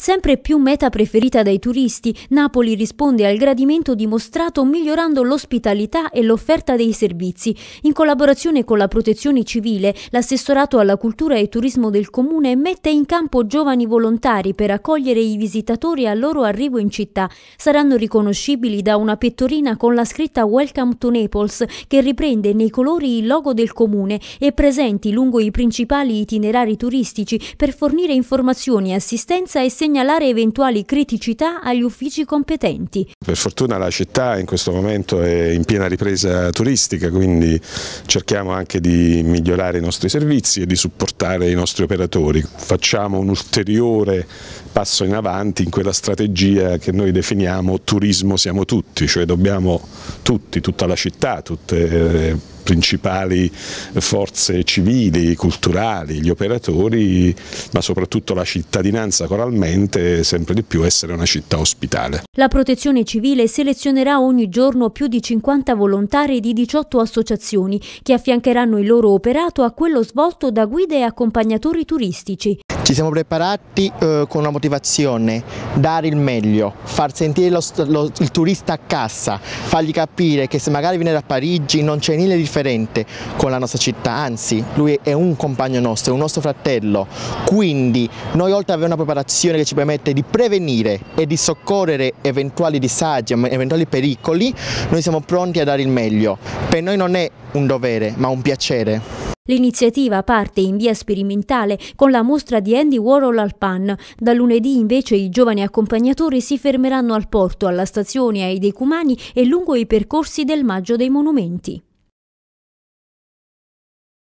Sempre più meta preferita dai turisti, Napoli risponde al gradimento dimostrato migliorando l'ospitalità e l'offerta dei servizi. In collaborazione con la Protezione Civile, l'assessorato alla cultura e turismo del comune mette in campo giovani volontari per accogliere i visitatori al loro arrivo in città. Saranno riconoscibili da una pettorina con la scritta Welcome to Naples che riprende nei colori il logo del comune e presenti lungo i principali itinerari turistici per fornire informazioni, assistenza e segnalazioni segnalare eventuali criticità agli uffici competenti. Per fortuna la città in questo momento è in piena ripresa turistica, quindi cerchiamo anche di migliorare i nostri servizi e di supportare i nostri operatori. Facciamo un ulteriore passo in avanti in quella strategia che noi definiamo turismo siamo tutti, cioè dobbiamo tutti, tutta la città, tutte le principali forze civili, culturali, gli operatori, ma soprattutto la cittadinanza coralmente sempre di più essere una città ospitale. La protezione civile selezionerà ogni giorno più di 50 volontari di 18 associazioni che affiancheranno il loro operato a quello svolto da guide e accompagnatori turistici. Ci siamo preparati eh, con una motivazione, dare il meglio, far sentire lo, lo, il turista a cassa, fargli capire che se magari viene da Parigi non c'è niente differente con la nostra città, anzi lui è un compagno nostro, è un nostro fratello, quindi noi oltre ad avere una preparazione che ci permette di prevenire e di soccorrere eventuali disagi, eventuali pericoli, noi siamo pronti a dare il meglio. Per noi non è un dovere, ma un piacere. L'iniziativa parte in via sperimentale con la mostra di Andy Warhol al PAN. Da lunedì invece i giovani accompagnatori si fermeranno al porto, alla stazione, ai decumani e lungo i percorsi del Maggio dei Monumenti.